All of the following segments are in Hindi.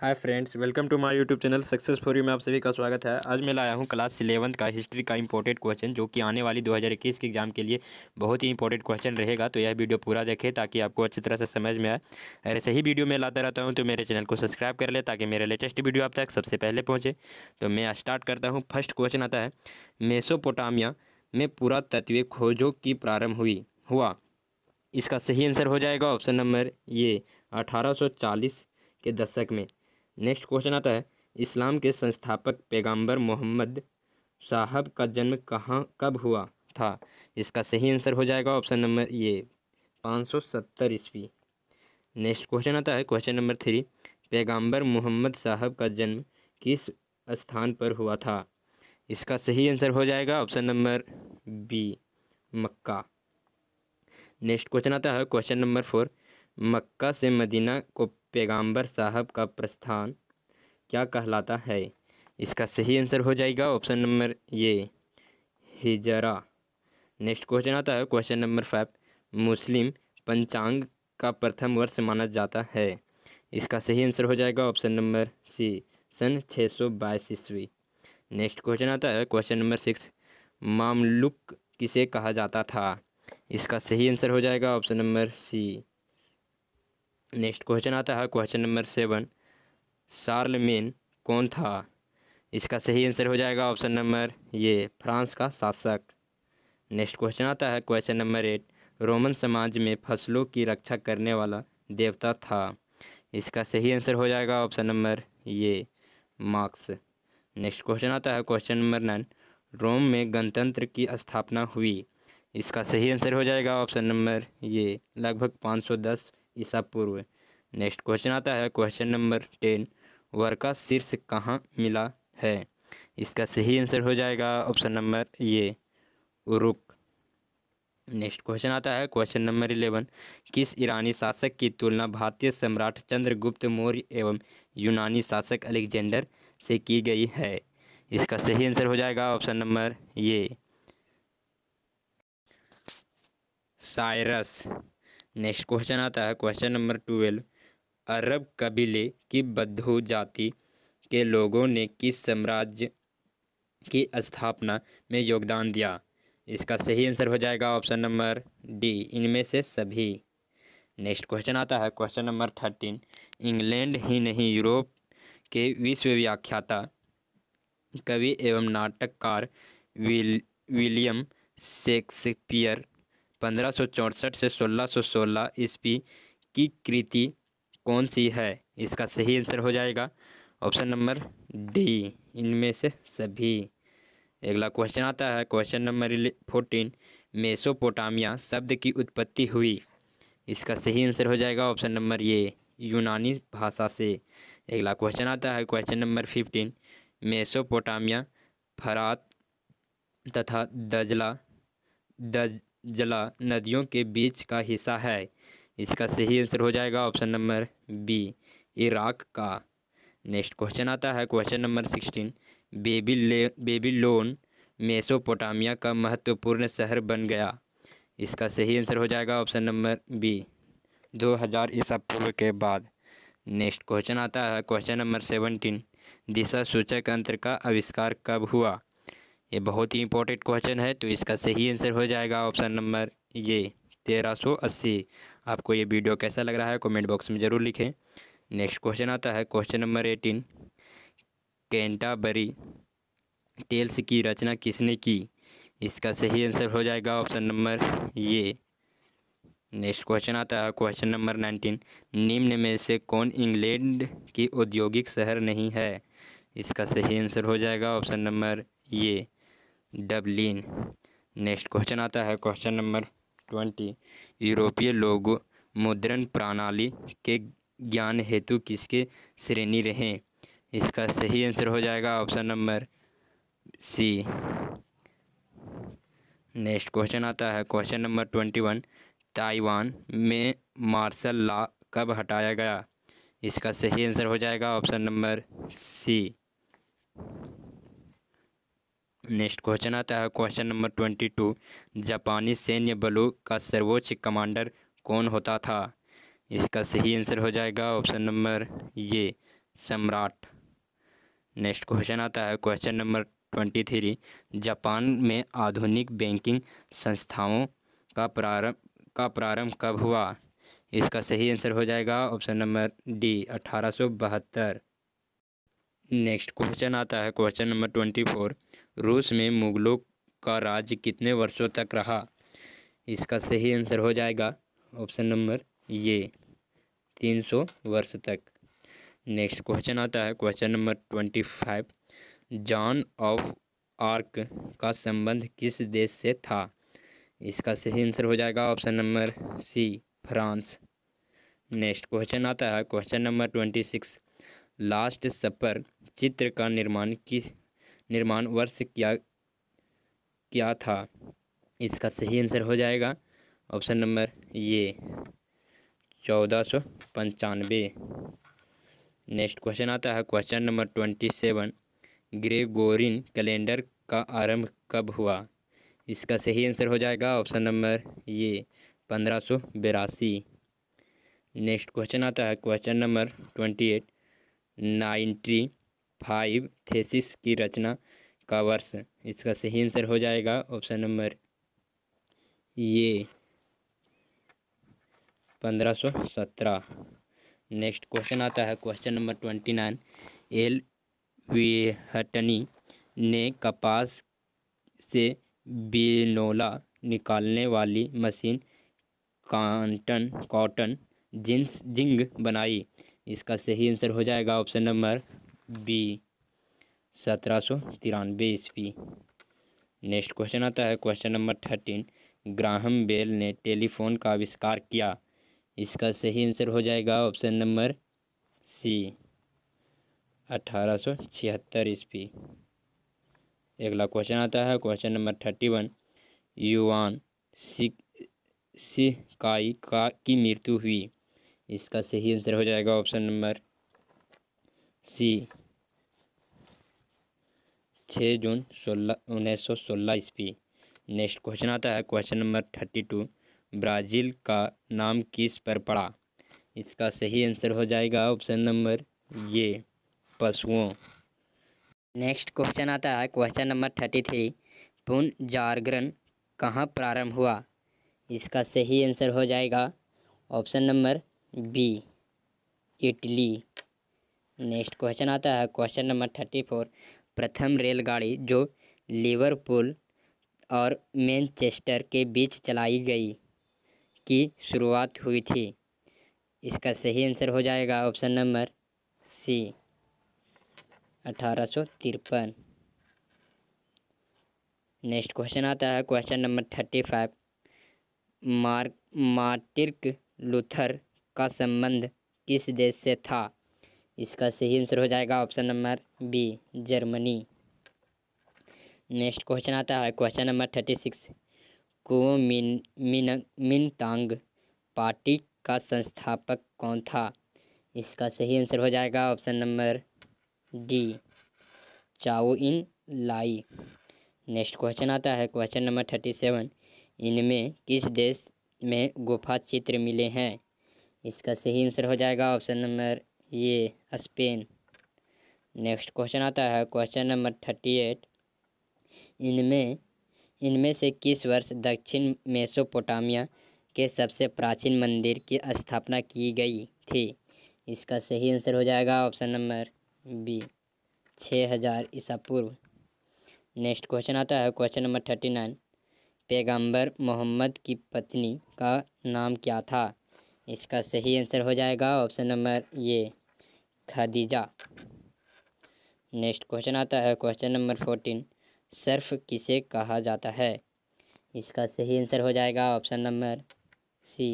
hi friends welcome to my YouTube channel success for you में आप सभी का स्वागत है आज मैं लाया हूं क्लास इलेवंथ का हिस्ट्री का इंपॉर्टेंट क्वेश्चन जो कि आने वाली 2021 के एग्जाम के लिए बहुत ही इंपॉर्टेंट क्वेश्चन रहेगा तो यह वीडियो पूरा देखें ताकि आपको अच्छी तरह से समझ में आए ऐसे ही वीडियो मैं लाता रहता हूँ तो मेरे चैनल को सब्सक्राइब कर ले ताकि मेरे लेटेस्ट वीडियो आप तक सबसे पहले पहुँचे तो मैं स्टार्ट करता हूँ फर्स्ट क्वेश्चन आता है मेसोपोटामिया में पूरा तत्व खोजों की प्रारंभ हुई हुआ इसका सही आंसर हो जाएगा ऑप्शन नंबर ये अठारह के दशक में नेक्स्ट क्वेश्चन आता है इस्लाम के संस्थापक पैगंबर मोहम्मद साहब का जन्म कहाँ कब हुआ था इसका सही आंसर हो जाएगा ऑप्शन नंबर ये पाँच सौ सत्तर ईस्वी नेक्स्ट क्वेश्चन आता है क्वेश्चन नंबर थ्री पैगंबर मोहम्मद साहब का जन्म किस स्थान पर हुआ था इसका सही आंसर हो जाएगा option number B Mecca next question आता है क्वेश्चन नंबर फोर मक्का से मदीना को पैगंबर साहब का प्रस्थान क्या कहलाता है इसका सही आंसर हो जाएगा ऑप्शन नंबर ये हिजरा नेक्स्ट क्वेश्चन आता है क्वेश्चन नंबर फाइव मुस्लिम पंचांग का प्रथम वर्ष माना जाता है इसका सही आंसर हो जाएगा ऑप्शन नंबर सी सन छः सौ बाईस ईस्वी नेक्स्ट क्वेश्चन आता है क्वेश्चन नंबर सिक्स मामलुक किसे कहा जाता था इसका सही आंसर हो जाएगा option number C next question आता है क्वेश्चन नंबर सेवन शार्लमेन कौन था इसका सही आंसर हो जाएगा ऑप्शन नंबर ये फ्रांस का शासक नेक्स्ट क्वेश्चन आता है क्वेश्चन नंबर एट रोमन समाज में फसलों की रक्षा करने वाला देवता था इसका सही आंसर हो जाएगा option number A Marx next question आता है क्वेश्चन नंबर नाइन रोम में गणतंत्र की स्थापना हुई इसका सही आंसर हो जाएगा ऑप्शन नंबर ये लगभग पाँच सौ दस ईसा पूर्व नेक्स्ट क्वेश्चन आता है क्वेश्चन नंबर टेन वर्का शीर्ष कहाँ मिला है इसका सही आंसर हो जाएगा ऑप्शन नंबर ये रुक नेक्स्ट क्वेश्चन आता है क्वेश्चन नंबर इलेवन किस ईरानी शासक की तुलना भारतीय सम्राट चंद्रगुप्त मौर्य एवं यूनानी शासक अलेक्जेंडर से की गई है इसका सही आंसर हो जाएगा option number A Cyrus next question आता है क्वेश्चन नंबर ट्वेल्व अरब कबीले की बद्धू जाति के लोगों ने किस साम्राज्य की स्थापना में योगदान दिया इसका सही आंसर हो जाएगा ऑप्शन नंबर डी इनमें से सभी नेक्स्ट क्वेश्चन आता है क्वेश्चन नंबर थर्टीन इंग्लैंड ही नहीं यूरोप के विश्व व्याख्याता कवि एवं नाटककार विल विलियम शेक्सपियर पंद्रह से 1616 सौ ईस्वी की कृति कौन सी है इसका सही आंसर हो जाएगा ऑप्शन नंबर डी इनमें से सभी अगला क्वेश्चन आता है क्वेश्चन नंबर फोर्टीन मेसोपोटामिया शब्द की उत्पत्ति हुई इसका सही आंसर हो जाएगा ऑप्शन नंबर ये यूनानी भाषा से अगला क्वेश्चन आता है क्वेश्चन नंबर फिफ्टीन मेसोपोटामिया फरात तथा दजला दज जला नदियों के बीच का हिस्सा है इसका सही आंसर हो जाएगा ऑप्शन नंबर बी इराक का नेक्स्ट क्वेश्चन आता है क्वेश्चन नंबर सिक्सटीन बेबी ले बेबी लोन मेसोपोटामिया का महत्वपूर्ण शहर बन गया इसका सही आंसर हो जाएगा ऑप्शन नंबर बी 2000 हज़ार ईसा पूर्व के बाद नेक्स्ट क्वेश्चन आता है क्वेश्चन नंबर सेवनटीन दिशा सूचक अंतर का आविष्कार कब हुआ ये बहुत ही इंपॉर्टेंट क्वेश्चन है तो इसका सही आंसर हो जाएगा ऑप्शन नंबर ये तेरह सौ अस्सी आपको ये वीडियो कैसा लग रहा है कमेंट बॉक्स में ज़रूर लिखें नेक्स्ट क्वेश्चन आता है question number eighteen Canterbury Tales की रचना किसने की इसका सही आंसर हो जाएगा option number A next question आता है क्वेश्चन नंबर नाइनटीन निम्न में से कौन इंग्लैंड की औद्योगिक शहर नहीं है इसका सही आंसर हो जाएगा option number A Dublin next question आता है क्वेश्चन नंबर ट्वेंटी यूरोपीय लोग मुद्रण प्रणाली के ज्ञान हेतु किसके श्रेणी रहे इसका सही आंसर हो जाएगा option number C next question आता है question number twenty one Taiwan में मार्शल ला कब हटाया गया इसका सही आंसर हो जाएगा option number C next question आता है क्वेश्चन नंबर ट्वेंटी टू जापानी सैन्य बलों का सर्वोच्च कमांडर कौन होता था इसका सही आंसर हो जाएगा ऑप्शन नंबर ये सम्राट नेक्स्ट क्वेश्चन आता है question number twenty three Japan में आधुनिक बैंकिंग संस्थाओं का प्रारंभ का प्रारंभ कब हुआ इसका सही आंसर हो जाएगा ऑप्शन नंबर डी अठारह नेक्स्ट क्वेश्चन आता है क्वेश्चन नंबर ट्वेंटी फोर रूस में मुगलों का राज्य कितने वर्षों तक रहा इसका सही आंसर हो जाएगा ऑप्शन नंबर ये तीन सौ वर्ष तक नेक्स्ट क्वेश्चन आता है question number twenty five Joan of Arc का संबंध किस देश से था इसका सही आंसर हो जाएगा option number C France next question आता है question number twenty six last supper चित्र का निर्माण किस निर्माण वर्ष किया क्या था इसका सही आंसर हो जाएगा ऑप्शन नंबर ये चौदह सौ पंचानवे नेक्स्ट क्वेश्चन आता है question number twenty seven Gregorian calendar का आरंभ कब हुआ इसका सही आंसर हो जाएगा ऑप्शन नंबर ये पंद्रह सौ बेरासी नेक्स्ट क्वेश्चन आता है question number twenty eight ninety five theses की रचना का वर्ष इसका सही आंसर हो जाएगा ऑप्शन नंबर ये पंद्रह सौ सत्रह नेक्स्ट क्वेश्चन आता है question number twenty nine Eli Whitney ने कपास से बिनोला निकालने वाली machine cotton cotton gins gin बनाई इसका सही आंसर हो जाएगा ऑप्शन नंबर बी सत्रह सौ तिरानवे ईस्वी नेक्स्ट क्वेश्चन आता है question number thirteen Graham Bell ने टेलीफोन का आविष्कार किया इसका सही आंसर हो जाएगा ऑप्शन नंबर सी अठारह सौ छिहत्तर ईस्वी अगला क्वेश्चन आता है क्वेश्चन नंबर थर्टी वन युवान सिकाई का की मृत्यु हुई इसका सही आंसर हो जाएगा ऑप्शन नंबर सी छः जून सोलह उन्नीस सौ सोलह ईस्वी नेक्स्ट क्वेश्चन आता है question number thirty two Brazil का नाम किस पर पड़ा इसका सही आंसर हो जाएगा ऑप्शन नंबर ये पशुओं नेक्स्ट क्वेश्चन आता है क्वेश्चन नंबर थर्टी थ्री पुनः जागरण कहाँ प्रारंभ हुआ इसका सही आंसर हो जाएगा option number B Italy next question आता है क्वेश्चन नंबर थर्टी फोर प्रथम रेलगाड़ी जो लिवरपूल और मैनचेस्टर के बीच चलाई गई की शुरुआत हुई थी इसका सही आंसर हो जाएगा ऑप्शन नंबर सी अठारह सौ तिरपन नेक्स्ट क्वेश्चन आता है question number thirty five Mark Martin Luther का संबंध किस देश से था इसका सही आंसर हो जाएगा option number B Germany next question आता है क्वेश्चन नंबर थर्टी सिक्स कुओ मिन मिन मिनतांग पार्टी का संस्थापक कौन था इसका सही आंसर हो जाएगा ऑप्शन नंबर डी चाओ इन लाई नेक्स्ट क्वेश्चन आता है क्वेश्चन नंबर थर्टी सेवन इनमें किस देश में गुफा चित्र मिले हैं इसका सही आंसर हो जाएगा option number A Spain next question आता है क्वेश्चन नंबर थर्टी एट इनमें इनमें से किस वर्ष दक्षिण मेसोपोटामिया के सबसे प्राचीन मंदिर की स्थापना की गई थी इसका सही आंसर हो जाएगा ऑप्शन नंबर बी छः हज़ार ईसा पूर्व नेक्स्ट क्वेश्चन आता है क्वेश्चन नंबर थर्टी नाइन पैगम्बर मोहम्मद की पत्नी का नाम क्या था इसका सही आंसर हो जाएगा ऑप्शन नंबर ये खदीजा नेक्स्ट क्वेश्चन आता है क्वेश्चन नंबर फोर्टीन सर्फ किसे कहा जाता है इसका सही आंसर हो जाएगा ऑप्शन नंबर सी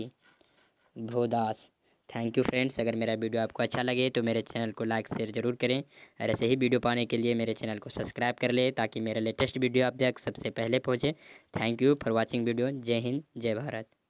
भोदास थैंक यू फ्रेंड्स अगर मेरा वीडियो आपको अच्छा लगे तो मेरे चैनल को लाइक शेयर जरूर करें और ऐसे ही वीडियो पाने के लिए मेरे चैनल को सब्सक्राइब कर लें ताकि मेरा लेटेस्ट वीडियो आप तक सबसे पहले पहुँचे thank you for watching video जय हिंद जय भारत